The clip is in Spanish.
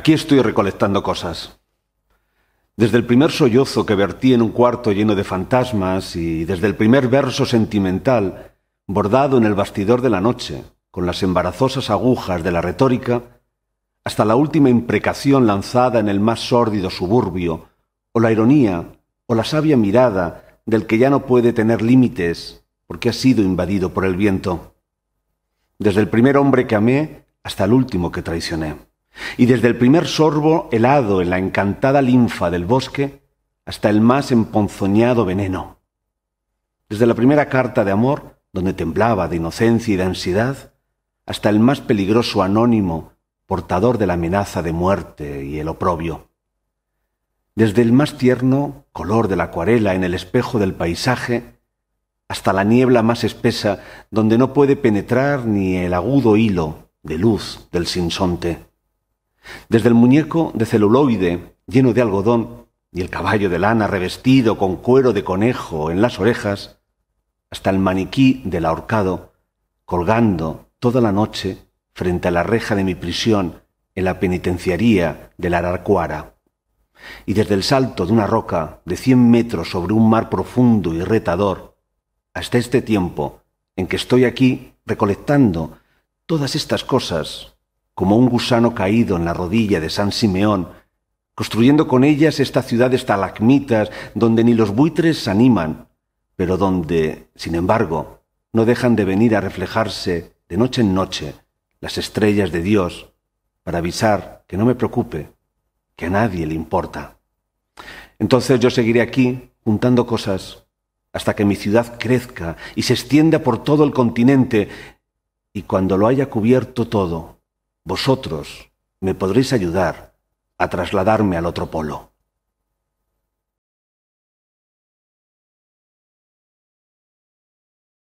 Aquí estoy recolectando cosas. Desde el primer sollozo que vertí en un cuarto lleno de fantasmas y desde el primer verso sentimental bordado en el bastidor de la noche, con las embarazosas agujas de la retórica, hasta la última imprecación lanzada en el más sórdido suburbio, o la ironía, o la sabia mirada del que ya no puede tener límites porque ha sido invadido por el viento. Desde el primer hombre que amé hasta el último que traicioné y desde el primer sorbo helado en la encantada linfa del bosque hasta el más emponzoñado veneno. Desde la primera carta de amor, donde temblaba de inocencia y de ansiedad, hasta el más peligroso anónimo, portador de la amenaza de muerte y el oprobio. Desde el más tierno color de la acuarela en el espejo del paisaje, hasta la niebla más espesa, donde no puede penetrar ni el agudo hilo de luz del sinsonte desde el muñeco de celuloide lleno de algodón y el caballo de lana revestido con cuero de conejo en las orejas, hasta el maniquí del ahorcado, colgando toda la noche frente a la reja de mi prisión en la penitenciaría de la Aracuara, Y desde el salto de una roca de cien metros sobre un mar profundo y retador, hasta este tiempo en que estoy aquí recolectando todas estas cosas como un gusano caído en la rodilla de San Simeón, construyendo con ellas esta ciudad de donde ni los buitres se animan, pero donde, sin embargo, no dejan de venir a reflejarse de noche en noche las estrellas de Dios para avisar que no me preocupe, que a nadie le importa. Entonces yo seguiré aquí juntando cosas hasta que mi ciudad crezca y se extienda por todo el continente, y cuando lo haya cubierto todo, vosotros me podréis ayudar a trasladarme al otro polo.